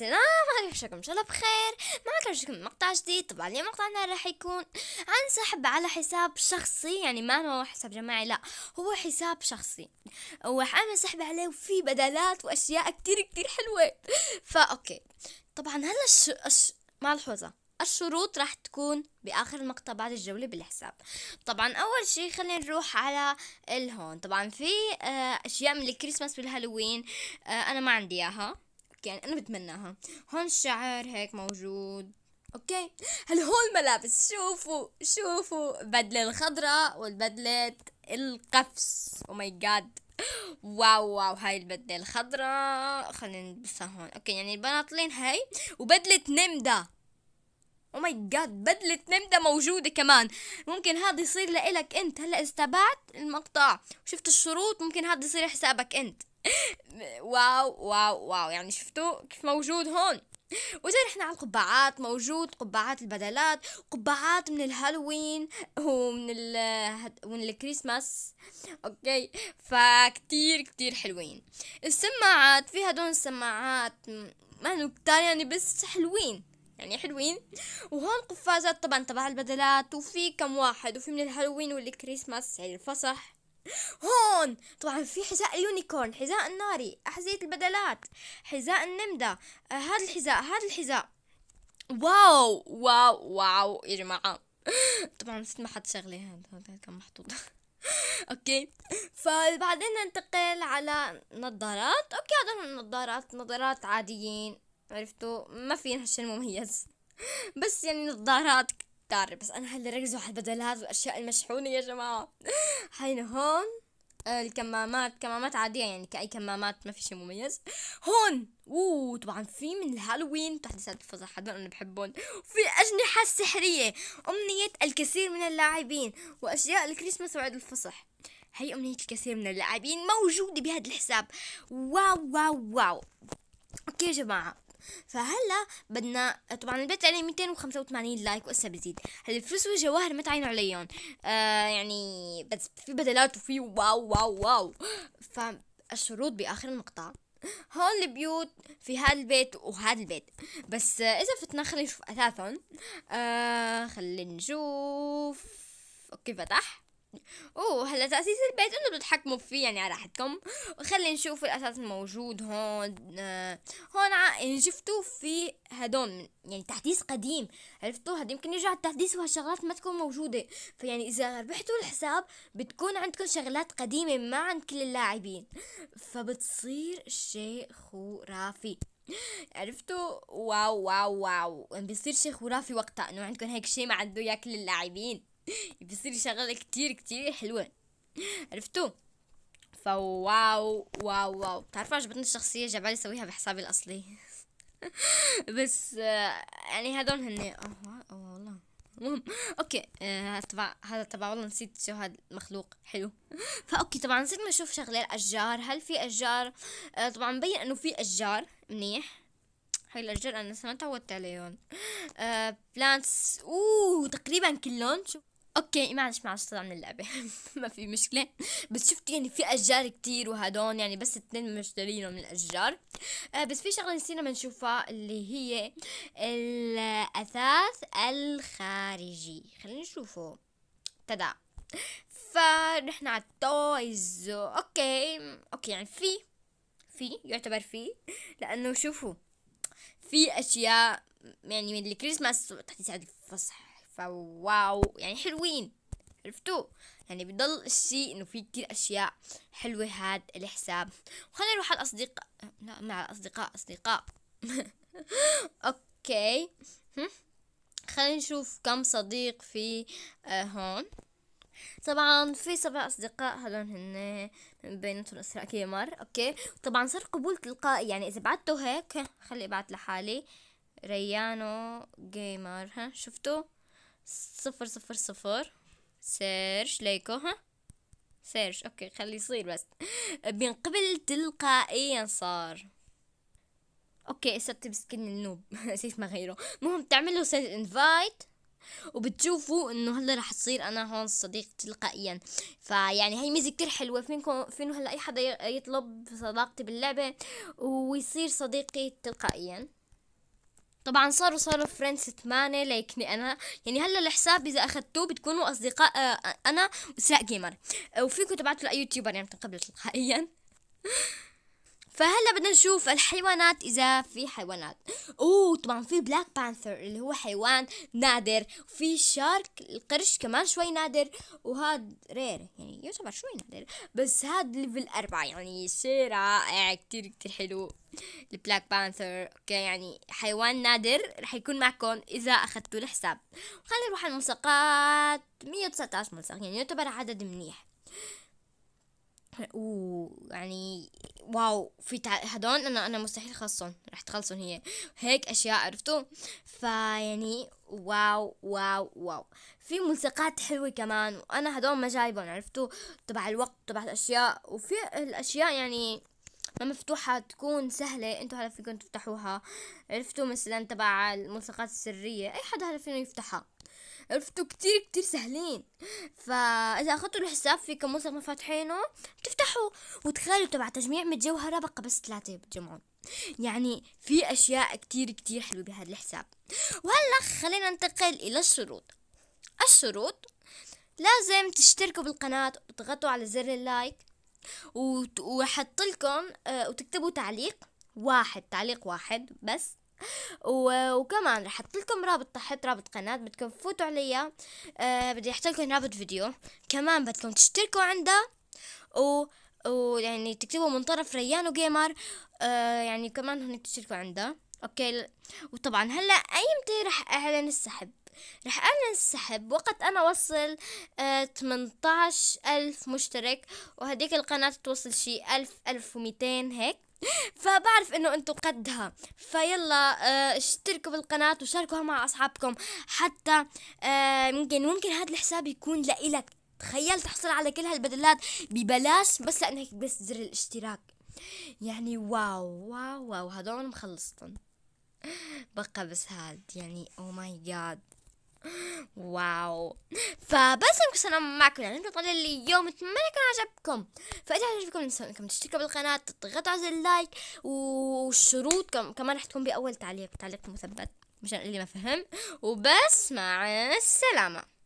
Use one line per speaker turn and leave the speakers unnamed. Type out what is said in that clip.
السلام آه، عليكم شكم ان شاء الله بخير معكم شكم مقطع جديد طبعا اليوم مقطعنا راح يكون عن سحب على حساب شخصي يعني ما هو حساب جماعي لا هو حساب شخصي وراح اعمل سحب عليه وفي بدلات واشياء كتير كتير حلوه فا اوكي طبعا هلا الش... الش... ملحوظه الشروط راح تكون باخر المقطع بعد الجوله بالحساب طبعا اول شي خلينا نروح على الهون طبعا في آه، اشياء من الكريسماس والهالوين آه، انا ما عندي اياها يعني انا بتمناها هون الشعر هيك موجود اوكي هل هو الملابس شوفوا شوفوا البدله الخضراء والبدله القفص او ماي جاد واو واو هاي البدله الخضراء خلينا نلبسها هون اوكي يعني البناطلين هاي وبدله نمده او ماي جاد بدلة نمدة موجودة كمان ممكن هذا يصير لإلك انت هلا اذا تابعت المقطع وشفت الشروط ممكن هذا يصير حسابك انت واو واو واو يعني شفتوا كيف موجود هون وجرحنا على القبعات موجود قبعات البدلات قبعات من الهالوين ومن ال ومن الكريسماس اوكي فكتير كتير حلوين السماعات في هدول السماعات ما كتار يعني بس حلوين يعني حلوين وهون قفازات طبعا تبع البدلات وفي كم واحد وفي من الهالوين والكريسماس يعني الفصح هون طبعا في حذاء اليونيكورن حذاء الناري أحذية البدلات حذاء النمدة آه، هذا الحذاء هذا الحذاء واو واو واو يا جماعة طبعا نسيت ما حد شغلة هذا هذا كان محطوط اوكي فبعدين ننتقل على نظارات اوكي هذول النظارات نظارات عاديين عرفتوا ما فيها شيء مميز بس يعني نظارات بتعرف بس انا هلا ركزوا على البدلات والاشياء المشحونه يا جماعه هين هون آه، الكمامات كمامات عادية يعني كأي كمامات ما في شيء مميز هون اوه طبعا في من الهالوين تحديثات الفظاع هدول انا بحبهم في الأجنحة السحرية أمنية الكثير من اللاعبين وأشياء الكريسماس وعيد الفصح هي أمنية الكثير من اللاعبين موجودة بهذا الحساب واو واو واو اوكي يا جماعة فهلا بدنا طبعا البيت عليه 285 لايك وقصة بزيد هلا الفلوس والجواهر ما تعينوا عليهم آه يعني بس في بدلات وفي واو واو واو فالشروط باخر المقطع هون البيوت في هذا البيت وهذا البيت بس اذا فتنا خلينا نشوف اثاثهم آه خلينا نشوف اوكي فتح اوه هلا تأسيس البيت انه بدو فيه يعني على راحتكم خلينا نشوف الاساس الموجود هون آه هون يعني شفتوا في هدول يعني تحديث قديم عرفتوا هذا يمكن يرجع التحديث وهالشغلات ما تكون موجودة فيعني اذا ربحتوا الحساب بتكون عندكم شغلات قديمة ما عند كل اللاعبين فبتصير شيء خرافي عرفتوا واو واو واو يعني بيصير شيء خرافي وقتها انه عندكم هيك شيء ما عنده كل اللاعبين بيصير شغله كتير كتير حلوه عرفتوا فواو واو واو بتعرفوا عجبتني الشخصيه جبالي سويها بحسابي الاصلي بس آه، يعني هدول هن آه،, اه والله المهم اوكي آه تبع هذا تبع والله نسيت شو هذا المخلوق حلو فاوكي طبعا نسيت ما اشوف شغله الاشجار هل في اشجار آه طبعا مبين انه في اشجار منيح هاي الاشجار انا لسه ما تعودت عليهم آه بلانتس اوه تقريبا كلهم شوف اوكي معلش معلش طلع من اللعبه ما في مشكله بس شفت يعني في اشجار كتير وهدون يعني بس اتنين مشترينهم من الاشجار آه بس في شغله نسينا بنشوفها اللي هي الاثاث الخارجي خلينا نشوفه تدا فرحنا على التويز اوكي اوكي يعني في في يعتبر في لانه شوفوا في اشياء يعني من الكريسماس تحت سعد الفصح فواو يعني حلوين عرفتوا يعني بضل الشيء انه في كتير اشياء حلوه هاد الحساب وخلينا نروح على الاصدقاء لا مع الاصدقاء اصدقاء اوكي خلينا نشوف كم صديق في آه، هون طبعا في سبع اصدقاء هذول هن من بيناتهم اسراء كيمر اوكي طبعا صار قبول تلقائي يعني اذا بعته هيك خلي ابعت لحالي ريانو جيمر ها شفتوا صفر صفر صفر سيرش ليكو ها سيرش اوكي خلي يصير بس من قبل تلقائيا صار اوكي صرت بسكن النوب نسيت ما غيره المهم بتعملوا سند انفايت وبتشوفوا انه هلا رح تصير انا هون صديق تلقائيا فيعني هي ميزه كتير حلوه فينكم فينو هلا اي حدا يطلب صداقتي باللعبه ويصير صديقي تلقائيا طبعا صاروا صاروا فريندز ثمانية ليكني انا يعني هلا الحساب اذا اخذتوه بتكونوا اصدقاء آه، انا وسلاء جيمر آه، وفيكم تبعتوا لاي يوتيوبر يعني قبل تلقائيا فهلا بدنا نشوف الحيوانات اذا في حيوانات اوه طبعا في بلاك بانثر اللي هو حيوان نادر في شارك القرش كمان شوي نادر وهاد رير يعني يعتبر شوي نادر بس هاد ليفل أربعة يعني شيء رائع كتير كتير حلو البلاك بانثر اوكي يعني حيوان نادر رح يكون معكم اذا اخذتوا الحساب خلينا نروح على الملصقات 119 ملصق يعني يعتبر عدد منيح ويعني واو في تع... هدول انا انا مستحيل خلصهم رح تخلصهم هي هيك اشياء عرفتوا فيعني واو واو واو في ملصقات حلوة كمان وانا هدول ما جايبهم عرفتوا تبع الوقت تبع الاشياء وفي الاشياء يعني ما مفتوحة تكون سهلة انتوا هلا فيكم تفتحوها عرفتوا مثلا تبع الملصقات السرية اي حدا هلا فينه يفتحها عرفتوا كتير كتير سهلين فاذا اخذتوا الحساب في كم مصدر ما فاتحينه تفتحوا وتخيلوا تبع تجميع متجوهرة بقى بس ثلاثة بتجمعون يعني في اشياء كتير كتير حلوة بهذا الحساب وهلا خلينا ننتقل الى الشروط الشروط لازم تشتركوا بالقناة وتضغطوا على زر اللايك وحط لكم آه، وتكتبوا تعليق واحد تعليق واحد بس وكمان رح احط لكم رابط تحت رابط قناه بدكم تفوتوا عليها آه، بدي احط لكم رابط فيديو كمان بدكم تشتركوا عندها و ويعني تكتبوا من طرف ريان وجيمر آه يعني كمان هنك تشتركوا عندها اوكي وطبعا هلا ايمتى رح اعلن السحب رح اعلن السحب وقت انا اوصل آه 18 الف مشترك وهديك القناة توصل شي الف الف وميتين هيك فبعرف انه انتم قدها فيلا آه، اشتركوا بالقناة وشاركوها مع اصحابكم حتى آه، ممكن ممكن هذا الحساب يكون لإلك تخيل تحصل على كل هالبدلات ببلاش بس لانك بس زر الاشتراك يعني واو واو واو هدول مخلصتهم بقى بس هاد يعني او ماي جاد واو فبس كنا معكم يعني نطلع اليوم اتمنى كان عجبكم فاذا عجبكم لا انكم تشتركوا بالقناه تضغطوا على زر اللايك والشروط كمان رح تكون باول تعليق تعليق مثبت مشان اللي ما فهم وبس مع السلامه